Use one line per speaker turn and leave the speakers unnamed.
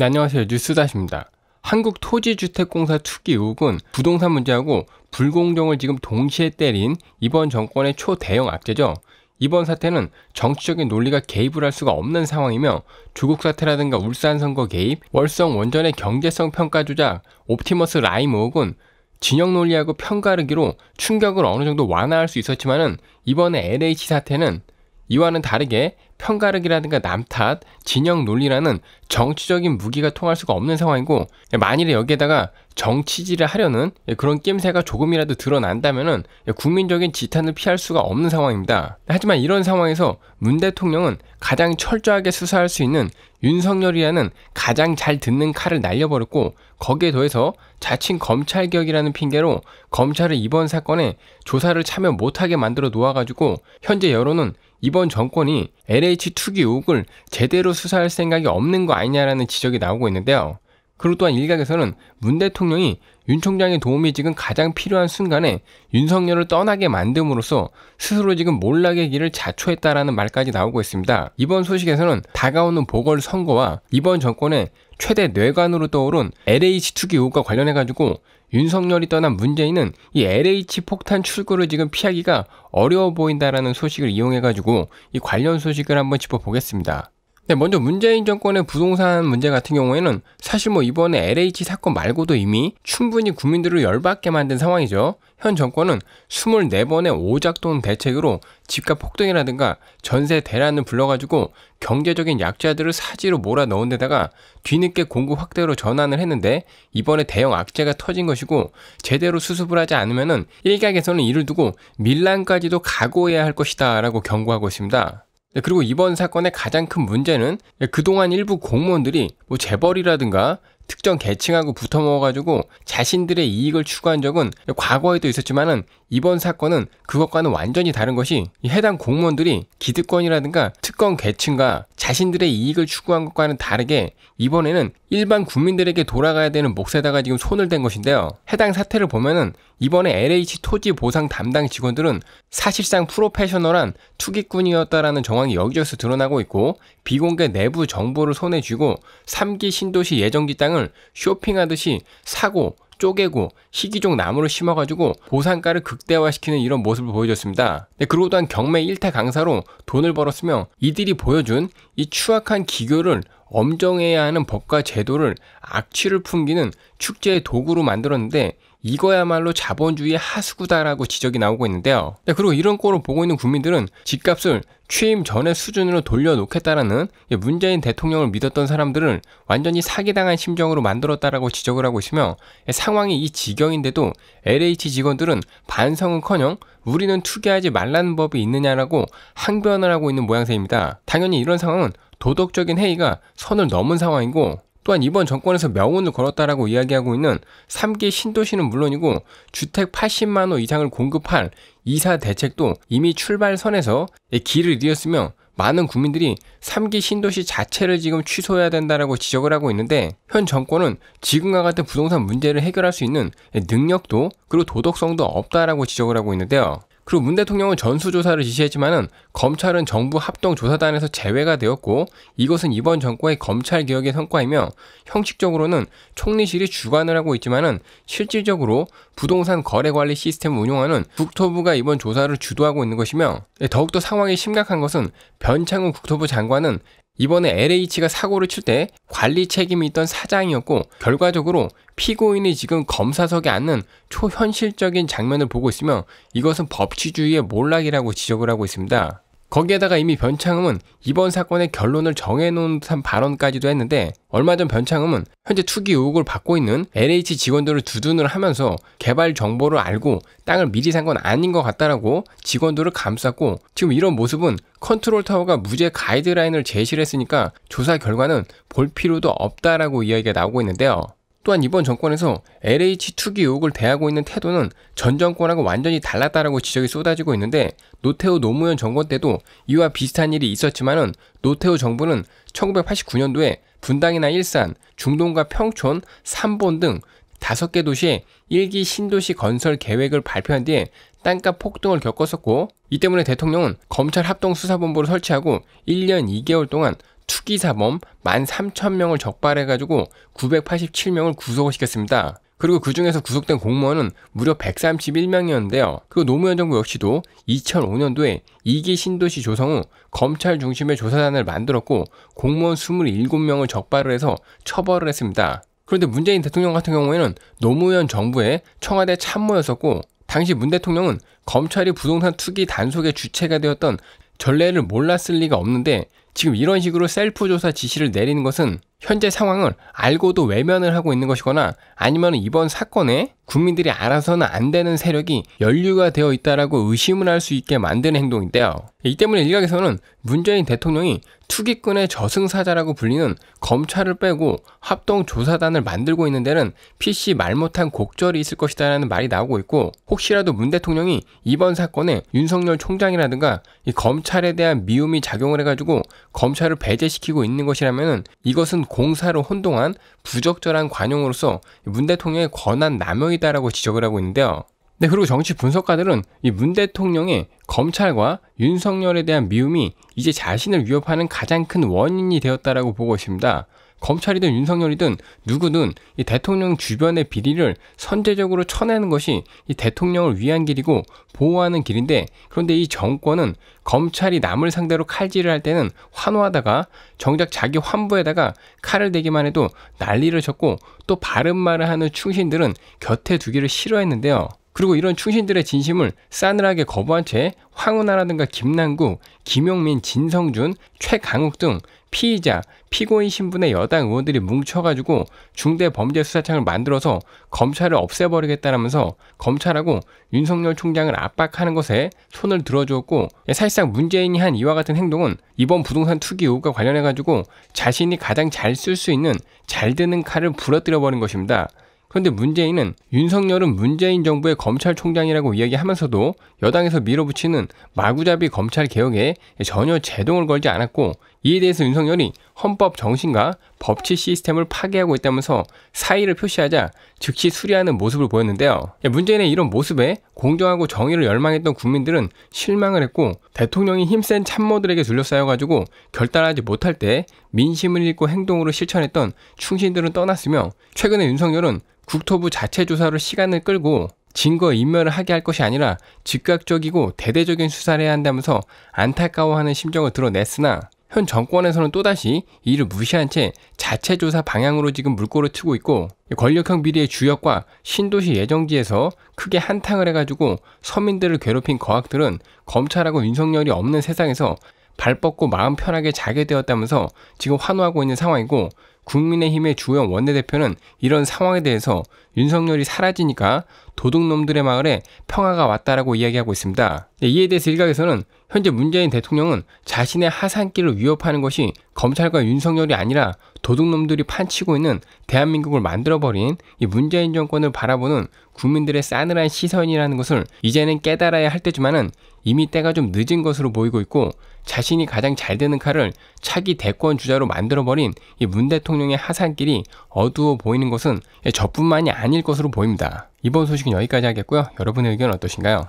네, 안녕하세요. 뉴스다십니다. 한국토지주택공사 투기 의혹은 부동산 문제하고 불공정을 지금 동시에 때린 이번 정권의 초대형 악재죠. 이번 사태는 정치적인 논리가 개입을 할 수가 없는 상황이며 조국 사태라든가 울산 선거 개입, 월성 원전의 경제성 평가 조작, 옵티머스 라임 의혹은 진영 논리하고 편가르기로 충격을 어느 정도 완화할 수 있었지만은 이번에 LH 사태는 이와는 다르게 편가르기라든가 남탓, 진영 논리라는 정치적인 무기가 통할 수가 없는 상황이고 만일에 여기에다가 정치질을 하려는 그런 낌새가 조금이라도 드러난다면은 국민적인 지탄을 피할 수가 없는 상황입니다. 하지만 이런 상황에서 문 대통령은 가장 철저하게 수사할 수 있는 윤석열이라는 가장 잘 듣는 칼을 날려버렸고 거기에 더해서 자칭 검찰개혁이라는 핑계로 검찰을 이번 사건에 조사를 참여 못하게 만들어 놓아가지고 현재 여론은 이번 정권이 LH 투기 의혹을 제대로 수사할 생각이 없는 거 아니냐라는 지적이 나오고 있는데요. 그리고 또한 일각에서는 문 대통령이 윤 총장의 도움이 지금 가장 필요한 순간에 윤석열을 떠나게 만듦으로써 스스로 지금 몰락의 길을 자초했다라는 말까지 나오고 있습니다. 이번 소식에서는 다가오는 보궐선거와 이번 정권의 최대 뇌관으로 떠오른 LH 투기 의혹과 관련해가지고 윤석열이 떠난 문재인은 이 LH 폭탄 출구를 지금 피하기가 어려워 보인다라는 소식을 이용해가지고 이 관련 소식을 한번 짚어보겠습니다. 네, 먼저 문재인 정권의 부동산 문제 같은 경우에는 사실 뭐 이번에 LH 사건 말고도 이미 충분히 국민들을 열받게 만든 상황이죠. 현 정권은 24번의 오작동 대책으로 집값 폭등이라든가 전세 대란을 불러가지고 경제적인 약자들을 사지로 몰아 넣은 데다가 뒤늦게 공급 확대로 전환을 했는데 이번에 대형 악재가 터진 것이고 제대로 수습을 하지 않으면 일각에서는 이를 두고 밀란까지도 각오해야 할 것이다 라고 경고하고 있습니다. 네, 그리고 이번 사건의 가장 큰 문제는 그동안 일부 공무원들이 뭐 재벌이라든가 특정 계층하고 붙어 먹어가지고 자신들의 이익을 추구한 적은 과거에도 있었지만은 이번 사건은 그것과는 완전히 다른 것이 해당 공무원들이 기득권이라든가 특권 계층과 자신들의 이익을 추구한 것과는 다르게 이번에는 일반 국민들에게 돌아가야 되는 몫에다가 지금 손을 댄 것인데요. 해당 사태를 보면은 이번에 LH 토지 보상 담당 직원들은 사실상 프로페셔널한 투기꾼이었다라는 정황이 여기저기서 드러나고 있고 비공개 내부 정보를 손에 쥐고 3기 신도시 예정지 땅을 쇼핑하듯이 사고 쪼개고 희귀종 나무를 심어가지고 보상가를 극대화시키는 이런 모습을 보여줬습니다. 네, 그리고 또한 경매 1타 강사로 돈을 벌었으며 이들이 보여준 이 추악한 기교를 엄정해야 하는 법과 제도를 악취를 풍기는 축제의 도구로 만들었는데 이거야말로 자본주의 하수구다라고 지적이 나오고 있는데요. 네, 그리고 이런 꼴을 보고 있는 국민들은 집값을 취임 전의 수준으로 돌려놓겠다라는 문재인 대통령을 믿었던 사람들을 완전히 사기당한 심정으로 만들었다라고 지적을 하고 있으며 상황이 이 지경인데도 LH 직원들은 반성은커녕 우리는 투기하지 말라는 법이 있느냐라고 항변을 하고 있는 모양새입니다. 당연히 이런 상황은 도덕적인 해이가 선을 넘은 상황이고 또한 이번 정권에서 명운을 걸었다라고 이야기하고 있는 3기 신도시는 물론이고 주택 80만 호 이상을 공급할 이사 대책도 이미 출발선에서 예, 길을 이었으며 많은 국민들이 3기 신도시 자체를 지금 취소해야 된다라고 지적을 하고 있는데 현 정권은 지금과 같은 부동산 문제를 해결할 수 있는 예, 능력도 그리고 도덕성도 없다라고 지적을 하고 있는데요. 그리고 문 대통령은 전수조사를 지시했지만은 검찰은 정부 합동조사단에서 제외가 되었고 이것은 이번 정권의 검찰 개혁의 성과이며 형식적으로는 총리실이 주관을 하고 있지만은 실질적으로 부동산 거래 관리 시스템 운용하는 국토부가 이번 조사를 주도하고 있는 것이며 예, 더욱더 상황이 심각한 것은 변창훈 국토부 장관은 이번에 LH가 사고를 칠 때 관리 책임이 있던 사장이었고 결과적으로 피고인이 지금 검사석에 앉는 초현실적인 장면을 보고 있으며 이것은 법치주의의 몰락이라고 지적을 하고 있습니다. 거기에다가 이미 변창흠은 이번 사건의 결론을 정해놓은 듯한 발언까지도 했는데 얼마 전 변창흠은 현재 투기 의혹을 받고 있는 LH 직원들을 두둔을 하면서 개발 정보를 알고 땅을 미리 산 건 아닌 것 같다라고 직원들을 감쌌고 지금 이런 모습은 컨트롤 타워가 무죄 가이드라인을 제시를 했으니까 조사 결과는 볼 필요도 없다라고 이야기가 나오고 있는데요. 또한 이번 정권에서 LH 투기 의혹을 대하고 있는 태도는 전 정권하고 완전히 달랐다라고 지적이 쏟아지고 있는데 노태우 노무현 정권 때도 이와 비슷한 일이 있었지만은 노태우 정부는 1989년도에 분당이나 일산, 중동과 평촌, 삼본 등 다섯 개 도시에 일기 신도시 건설 계획을 발표한 뒤에 땅값 폭등을 겪었었고 이 때문에 대통령은 검찰 합동수사본부를 설치하고 1년 2개월 동안 투기사범 13,000명을 적발해가지고 987명을 구속을 시켰습니다. 그리고 그 중에서 구속된 공무원은 무려 131명이었는데요. 그 노무현 정부 역시도 2005년도에 2기 신도시 조성 후 검찰 중심의 조사단을 만들었고 공무원 27명을 적발을 해서 처벌을 했습니다. 그런데 문재인 대통령 같은 경우에는 노무현 정부의 청와대 참모였었고 당시 문 대통령은 검찰이 부동산 투기 단속의 주체가 되었던 전례를 몰랐을 리가 없는데 지금 이런 식으로 셀프 조사 지시를 내리는 것은 현재 상황을 알고도 외면을 하고 있는 것이거나 아니면 이번 사건에 국민들이 알아서는 안 되는 세력이 연류가 되어 있다라고 의심을 할 수 있게 만드는 행동인데요. 이 때문에 일각에서는 문재인 대통령이 투기꾼의 저승사자라고 불리는 검찰을 빼고 합동조사단을 만들고 있는 데는 PC 말 못한 곡절이 있을 것이다라는 말이 나오고 있고 혹시라도 문 대통령이 이번 사건에 윤석열 총장이라든가 이 검찰에 대한 미움이 작용을 해가지고 검찰을 배제시키고 있는 것이라면 이것은 공사로 혼동한 부적절한 관용으로서 문 대통령의 권한 남용이다라고 지적을 하고 있는데요. 네, 그리고 정치 분석가들은 이 문 대통령의 검찰과 윤석열에 대한 미움이 이제 자신을 위협하는 가장 큰 원인이 되었다라고 보고 있습니다. 검찰이든 윤석열이든 누구든 이 대통령 주변의 비리를 선제적으로 쳐내는 것이 이 대통령을 위한 길이고 보호하는 길인데 그런데 이 정권은 검찰이 남을 상대로 칼질을 할 때는 환호하다가 정작 자기 환부에다가 칼을 대기만 해도 난리를 쳤고 또 바른 말을 하는 충신들은 곁에 두기를 싫어했는데요. 그리고 이런 충신들의 진심을 싸늘하게 거부한 채 황운하라든가 김남구 김용민, 진성준, 최강욱 등 피의자, 피고인 신분의 여당 의원들이 뭉쳐가지고 중대범죄수사청을 만들어서 검찰을 없애버리겠다라면서 검찰하고 윤석열 총장을 압박하는 것에 손을 들어주었고 사실상 문재인이 한 이와 같은 행동은 이번 부동산 투기 의혹과 관련해가지고 자신이 가장 잘 쓸 수 있는 잘 드는 칼을 부러뜨려버린 것입니다. 그런데 문재인은 윤석열은 문재인 정부의 검찰총장이라고 이야기하면서도 여당에서 밀어붙이는 마구잡이 검찰 개혁에 전혀 제동을 걸지 않았고 이에 대해서 윤석열이 헌법 정신과 법치 시스템을 파괴하고 있다면서 사의를 표시하자 즉시 수리하는 모습을 보였는데요. 예, 문재인의 이런 모습에 공정하고 정의를 열망했던 국민들은 실망을 했고 대통령이 힘센 참모들에게 둘러싸여가지고 결단하지 못할 때 민심을 잃고 행동으로 실천했던 충신들은 떠났으며 최근에 윤석열은 국토부 자체 조사로 시간을 끌고 증거 인멸을 하게 할 것이 아니라 즉각적이고 대대적인 수사를 해야 한다면서 안타까워하는 심정을 드러냈으나 현 정권에서는 또다시 이를 무시한 채 자체 조사 방향으로 지금 물꼬를 트고 있고 권력형 비리의 주역과 신도시 예정지에서 크게 한탕을 해가지고 서민들을 괴롭힌 거학들은 검찰하고 윤석열이 없는 세상에서 발 뻗고 마음 편하게 자게 되었다면서 지금 환호하고 있는 상황이고 국민의힘의 주호영 원내대표는 이런 상황에 대해서 윤석열이 사라지니까 도둑놈들의 마을에 평화가 왔다라고 이야기하고 있습니다. 네, 이에 대해서 일각에서는 현재 문재인 대통령은 자신의 하산길을 위협하는 것이 검찰과 윤석열이 아니라 도둑놈들이 판치고 있는 대한민국을 만들어버린 이 문재인 정권을 바라보는 국민들의 싸늘한 시선이라는 것을 이제는 깨달아야 할 때지만은 이미 때가 좀 늦은 것으로 보이고 있고 자신이 가장 잘 되는 칼을 차기 대권 주자로 만들어버린 이문 대통령 대통령의 하산길이 어두워 보이는 것은 예, 저뿐만이 아닐 것으로 보입니다. 이번 소식은 여기까지 하겠고요. 여러분의 의견 어떠신가요?